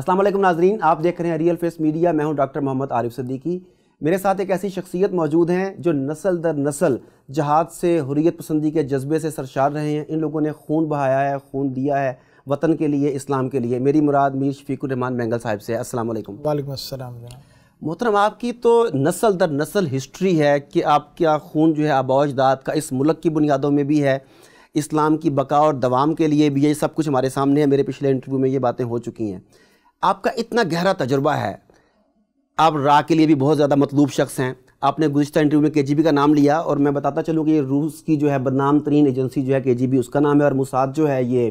अस्सलाम वालेकुम नाजरीन आप देख रहे हैं रियल फेस मीडिया मैं हूं डॉक्टर मोहम्मद आरिफ सद्दीकी मेरे साथ एक ऐसी शख्सियत मौजूद हैं जो नसल दर नसल जहाद से हुरियत पसंदी के जज्बे से सरशार रहे हैं इन लोगों ने खून बहाया है खून दिया है वतन के लिए इस्लाम के लिए मेरी मुराद मीर शफीकुररहमान मैंगल साहब से असल वालेकुम मोहतरम आपकी तो नसल दर नसल हिस्ट्री है कि आपका खून जो है आबाजदाद का इस मुल्क की बुनियादों में भी है इस्लाम की बका और दवाम के लिए भी ये सब कुछ हमारे सामने है मेरे पिछले इंटरव्यू में ये बातें हो चुकी हैं आपका इतना गहरा तजुर्बा है आप रा के लिए भी बहुत ज़्यादा मतलूब शख्स हैं आपने गुजशत इंटरव्यू में के का नाम लिया और मैं बताता चलूँ कि ये रूस की जो है बदनाम तरीन एजेंसी जो है के उसका नाम है और मुसाद जो है ये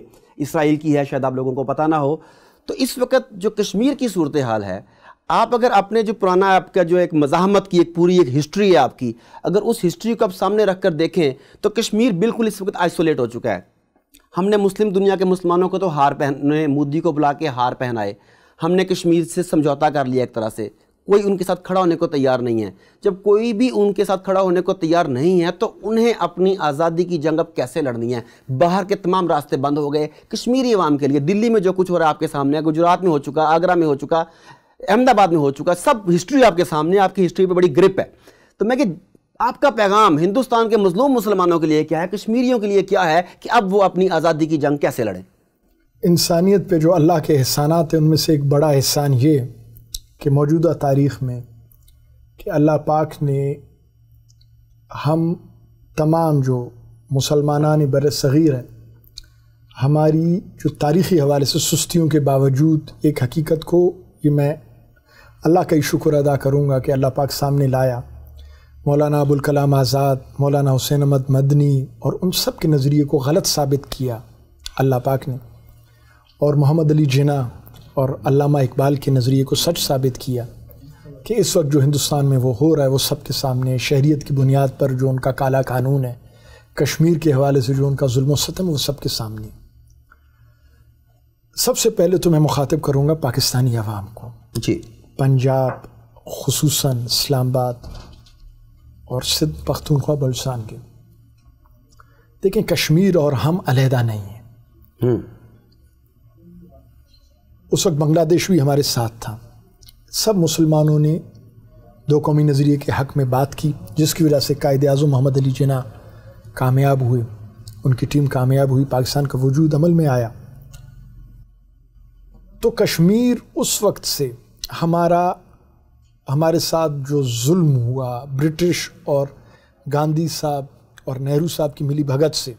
इसराइल की है शायद आप लोगों को पता ना हो तो इस वक्त जो कश्मीर की सूरत हाल है आप अगर अपने जो पुराना आपका जो एक मजामत की एक पूरी एक हिस्ट्री है आपकी अगर उस हिस्ट्री को आप सामने रख कर देखें तो कश्मीर बिल्कुल इस वक्त आइसोलेट हो चुका है हमने मुस्लिम दुनिया के मुसलमानों को तो हार पहने मोदी को बुला के हार पहनाए हमने कश्मीर से समझौता कर लिया एक तरह से कोई उनके साथ खड़ा होने को तैयार नहीं है जब कोई भी उनके साथ खड़ा होने को तैयार नहीं है तो उन्हें अपनी आज़ादी की जंग अब कैसे लड़नी है बाहर के तमाम रास्ते बंद हो गए कश्मीरी आवाम के लिए दिल्ली में जो कुछ हो रहा है आपके सामने गुजरात में हो चुका आगरा में हो चुका अहमदाबाद में हो चुका सब हिस्ट्री आपके सामने आपकी हिस्ट्री पर बड़ी ग्रिप है तो मैं कि आपका पैगाम हिंदुस्तान के मजलूम मुसलमानों के लिए क्या है कश्मीरियों के लिए क्या है कि अब वो अपनी आज़ादी की जंग कैसे लड़ें इंसानियत पे जो अल्लाह के एहसानात हैं उनमें से एक बड़ा एहसान ये कि मौजूदा तारीख़ में कि अल्लाह पाक ने हम तमाम जो मुसलमान बर सग़ीर हैं हमारी जो तारीख़ी हवाले से सुस्तियों के बावजूद एक हकीकत को ये मैं अल्लाह का ही शुक्र अदा करूँगा कि अल्लाह पाक सामने लाया मौलाना अबुलकलाम आज़ाद मौलाना हुसैन अहमद मदनी और उन सब के नज़रिए को गलत साबित किया अल्लाह पाक ने और मोहम्मद अली जिना और अलामा इकबाल के नज़रिए को सच साबित किया कि इस वक्त जो हिंदुस्तान में वो हो रहा है वो सब के सामने शहरीत की बुनियाद पर जो उनका काला कानून है कश्मीर के हवाले से जो उनका जुल्म सतम वो सब के सामने सबसे पहले तो मैं मुखातब करूँगा पाकिस्तानी आवाम को जी पंजाब खसूस इस्लामाबाद और सिद्ध पख्तूनख्वा बलुस्तान के देखें कश्मीर और हम अलहदा नहीं हैं हम्म। उस वक्त बांग्लादेश भी हमारे साथ था सब मुसलमानों ने दो कौमी नज़रिए के हक़ में बात की जिसकी वजह से कायद अजम मोहम्मद अली जना कामयाब हुए उनकी टीम कामयाब हुई पाकिस्तान का वजूद अमल में आया तो कश्मीर उस वक्त से हमारा हमारे साथ जो जुल्म हुआ ब्रिटिश और गांधी साहब और नेहरू साहब की मिली भगत से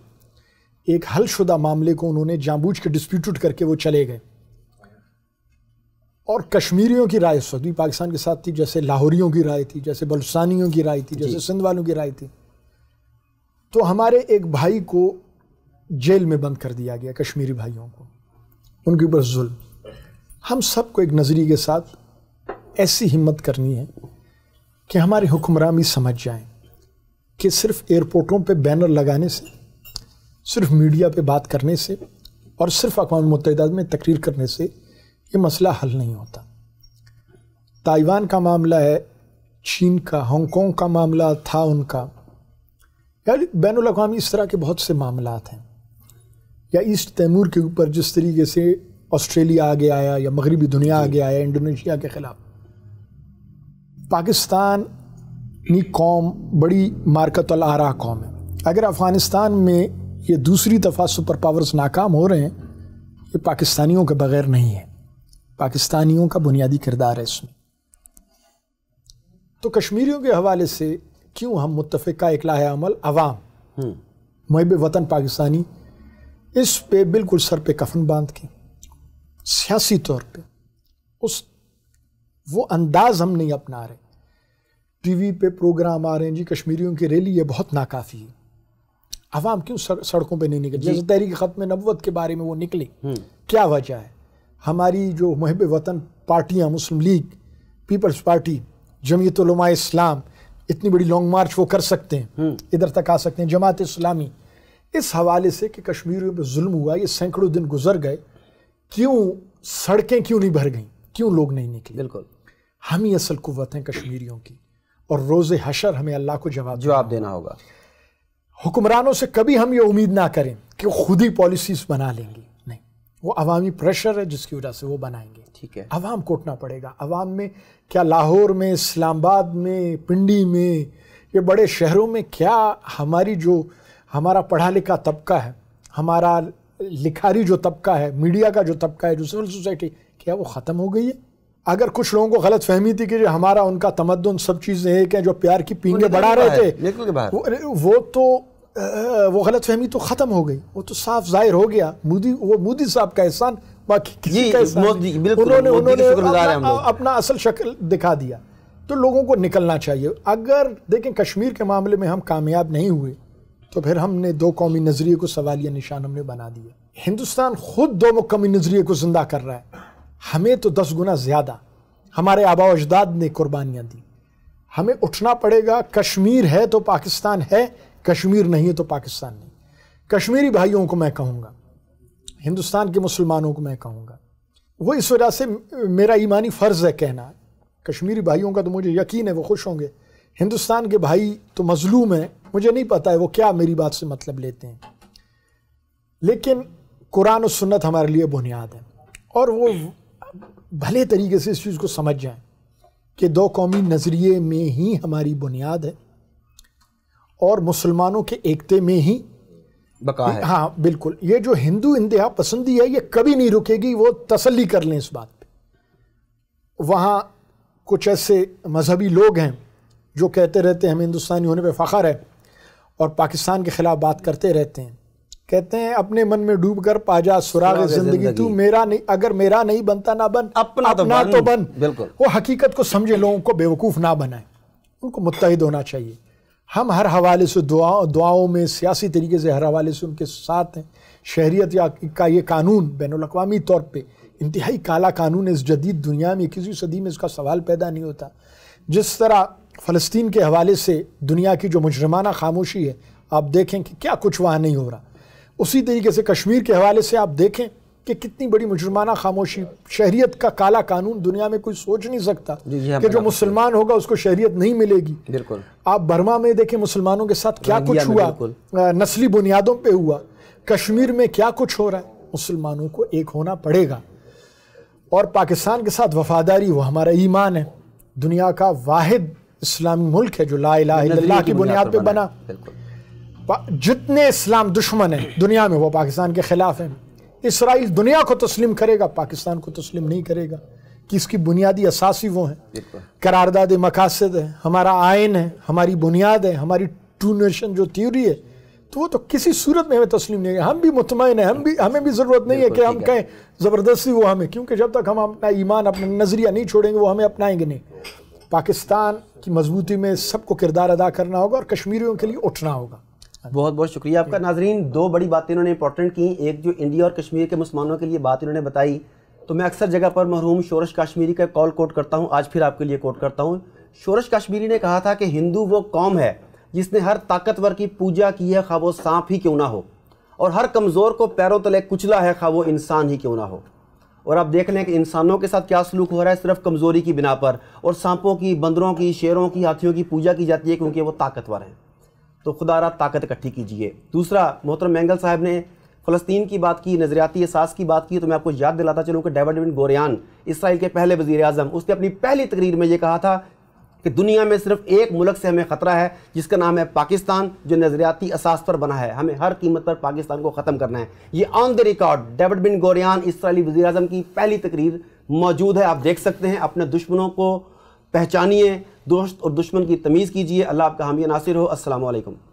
एक हलशुदा मामले को उन्होंने जाबूझ के डिस्प्यूट करके वो चले गए और कश्मीरियों की राय उस वक्त भी पाकिस्तान के साथ थी जैसे लाहौरियों की राय थी जैसे बलुस्तानियों की राय थी जैसे सिंध वालों की राय थी तो हमारे एक भाई को जेल में बंद कर दिया गया कश्मीरी भाइयों को उनके ऊपर जुल्म हम सबको एक नज़रिए के साथ ऐसी हिम्मत करनी है कि हमारे हुक्मरान भी समझ जाएं कि सिर्फ एयरपोर्टों पे बैनर लगाने से सिर्फ मीडिया पे बात करने से और सिर्फ अकवा मुतहद में तकरीर करने से ये मसला हल नहीं होता ताइवान का मामला है चीन का हांगकॉन्ग का मामला था उनका या बैन अवी इस तरह के बहुत से मामला हैं या ईस्ट तैमूर के ऊपर जिस तरीके से ऑस्ट्रेलिया आगे आया या मगरबी दुनिया आगे आया इंडोनेशिया के ख़िलाफ़ पाकिस्तान नी कौम बड़ी आ आरा कौम है अगर अफ़गानिस्तान में ये दूसरी दफ़ा सुपर पावर्स नाकाम हो रहे हैं ये पाकिस्तानियों के बगैर नहीं है पाकिस्तानियों का बुनियादी किरदार है इसमें तो कश्मीरियों के हवाले से क्यों हम मुतफ़ा इकलाह अमल अवाम महब हम्म। वतन पाकिस्तानी इस पे बिल्कुल सर पे कफन बांध के सियासी तौर पे उस वो अंदाज हम नहीं अपना रहे टीवी पे प्रोग्राम आ रहे हैं जी कश्मीरियों की रैली ये बहुत नाकाफ़ी है अवाम क्यों सड़कों पे नहीं निकली जैसे तहरीक ख़त्म नबवत के बारे में वो निकली हम्म। क्या वजह है हमारी जो महब वतन पार्टियाँ मुस्लिम लीग पीपल्स पार्टी जमीतलमा इस्लाम इतनी बड़ी लॉन्ग मार्च वो कर सकते हैं हम्म। इधर तक आ सकते हैं जमात इस्लामी इस हवाले से कि कश्मीर में जुल्म हुआ ये सैकड़ों दिन गुजर गए क्यों सड़कें क्यों नहीं भर गईं क्यों लोग नहीं निकले बिल्कुल हम ही असल कुत हैं कश्मीरियों की और रोज़ हशर हमें अल्लाह को जवाब जवाब देना होगा हुक्मरानों से कभी हम ये उम्मीद ना करें कि खुद ही पॉलिसीज़ बना लेंगे वो अवामी प्रेशर है जिसकी वजह से वो बनाएंगे ठीक है अवाम को उठना पड़ेगा अवाम में क्या लाहौर में इस्लामाबाद में पिंडी में ये बड़े शहरों में क्या हमारी जो हमारा पढ़ा लिखा तबका है हमारा लिखारी जो तबका है मीडिया का जो तबका है जो सिविल सोसाइटी क्या वो ख़त्म हो गई है अगर कुछ लोगों को गलत फहमी थी कि जो हमारा उनका तमदन सब चीज़ें एक हैं जो प्यार की पींगे बढ़ा रहे थे वो, वो तो वो गलत फहमी तो ख़त्म हो गई वो तो साफ जाहिर हो गया मोदी वो मोदी साहब का एहसान बाकी किसी का उन्होंने उन्होंने अपना, अपना असल शक्ल दिखा दिया तो लोगों को निकलना चाहिए अगर देखें कश्मीर के मामले में हम कामयाब नहीं हुए तो फिर हमने दो कौमी नज़रिए को सवालिया निशान हमने बना दिया हिंदुस्तान खुद दो मुकमी नज़रिए को ज़िंदा कर रहा है हमें तो दस गुना ज़्यादा हमारे आबा अजदाद ने कुर्बानियाँ दी हमें उठना पड़ेगा कश्मीर है तो पाकिस्तान है कश्मीर नहीं है तो पाकिस्तान नहीं कश्मीरी भाइयों को मैं कहूँगा हिंदुस्तान के मुसलमानों को मैं कहूँगा वो इस वजह से मेरा ईमानी फ़र्ज़ है कहना कश्मीरी भाइयों का तो मुझे यकीन है वो खुश होंगे हिंदुस्तान के भाई तो मजलूम हैं मुझे नहीं पता है वो क्या मेरी बात से मतलब लेते हैं लेकिन कुरान और सुन्नत हमारे लिए बुनियाद है और वो भले तरीके से इस चीज़ को समझ जाएं कि दो कौमी नज़रिए में ही हमारी बुनियाद है और मुसलमानों के एकते में ही बका है हाँ बिल्कुल ये जो हिंदू इंतहा पसंदी है ये कभी नहीं रुकेगी वो तसल्ली कर लें इस बात पे वहाँ कुछ ऐसे मजहबी लोग हैं जो कहते रहते हैं हमें हिंदुस्तानी होने पर फ़ख्र है और पाकिस्तान के ख़िलाफ़ बात करते रहते हैं कहते हैं अपने मन में डूब कर पाजा सुराग जिंदगी तू मेरा नहीं अगर मेरा नहीं बनता ना बन अपना, तो अपना तो बन बिल्कुल वो हकीकत को समझे लोगों को बेवकूफ़ ना बनाए उनको मुतहद होना चाहिए हम हर हवाले से दुआ दुआओं में सियासी तरीके से हर हवाले से उनके साथ हैं शहरीत या का ये कानून बैन अवी तौर पर इंतहाई काला कानून इस जदीद दुनिया में किसी सदी में इसका सवाल पैदा नहीं होता जिस तरह फ़लस्तीन के हवाले से दुनिया की जो मुजरमाना खामोशी है आप देखें कि क्या कुछ वहाँ नहीं हो रहा उसी तरीके से कश्मीर के हवाले से आप देखें कि कितनी बड़ी मुजुर्माना खामोशी शहरीत का काला कानून दुनिया में कोई सोच नहीं सकता कि जो मुसलमान होगा उसको शहरीत नहीं मिलेगी बिल्कुल आप बर्मा में देखें मुसलमानों के साथ क्या कुछ हुआ नस्ली बुनियादों पर हुआ कश्मीर में क्या कुछ हो रहा है मुसलमानों को एक होना पड़ेगा और पाकिस्तान के साथ वफादारी वो हमारा ईमान है दुनिया का वाहिद इस्लामी मुल्क है जो ला की बुनियाद पर बना जितने इस्लाम दुश्मन हैं दुनिया में वो पाकिस्तान के ख़िलाफ़ हैं इसराइल दुनिया को तस्लीम करेगा पाकिस्तान को तस्लीम नहीं करेगा कि इसकी बुनियादी असासी वो हैं करारदाद मकासद है हमारा आयन है हमारी बुनियाद है हमारी टू नेशन जो थ्योरी है तो वो तो किसी सूरत में हमें तस्लीम नहीं है हम भी मुतमिन है हम भी हमें भी ज़रूरत नहीं है कि हम कहें ज़बरदस्ती वो हमें क्योंकि जब तक हम अपना ईमान अपना नज़रिया नहीं छोड़ेंगे वो हमें अपनाएंगे नहीं पाकिस्तान की मजबूती में सबको किरदार अदा करना होगा और कश्मीरियों के लिए उठना होगा अच्छा। बहुत बहुत शुक्रिया आपका नाजरीन दो बड़ी बातें इन्होंने इंपॉर्टेंट की एक जो इंडिया और कश्मीर के मुसलमानों के लिए बात इन्होंने बताई तो मैं अक्सर जगह पर महरूम शोरश कश्मीरी का कॉल कोट करता हूँ आज फिर आपके लिए कोट करता हूँ शोरश कश्मीरी ने कहा था कि हिंदू वो कौम है जिसने हर ताकतवर की पूजा की है खा वो सांप ही क्यों ना हो और हर कमज़ोर को पैरों तले कुचला है खा वो इंसान ही क्यों ना हो और आप देख लें कि इंसानों के साथ क्या सलूक हो रहा है सिर्फ कमज़ोरी की बिना पर और सांपों की बंदरों की शेरों की हाथियों की पूजा की जाती है क्योंकि वो ताकतवर हैं तो खुदा रहा ताकत इकट्ठी कीजिए दूसरा मोहतरम मैंगल साहब ने फ़लस्तीन की बात की नज़रियाती एहसास की बात की तो मैं आपको याद दिलाता चलूँ कि डेविड बिन गोरियान इसराइल के पहले वज़ी अजम उसने अपनी पहली तकरीर में ये कहा था कि दुनिया में सिर्फ एक मुल्क से हमें ख़तरा है जिसका नाम है पाकिस्तान जो नज़रियाती असास पर बना है हमें हर कीमत पर पाकिस्तान को ख़त्म करना है ये on the record David Ben Gurion इसराइली वज़ी अजम की पहली तकरीर मौजूद है आप देख सकते हैं अपने दुश्मनों को पहचानिए दोस्त और दुश्मन की तमीज़ कीजिए अल्लाह आपका हामी नासिर हो असलकम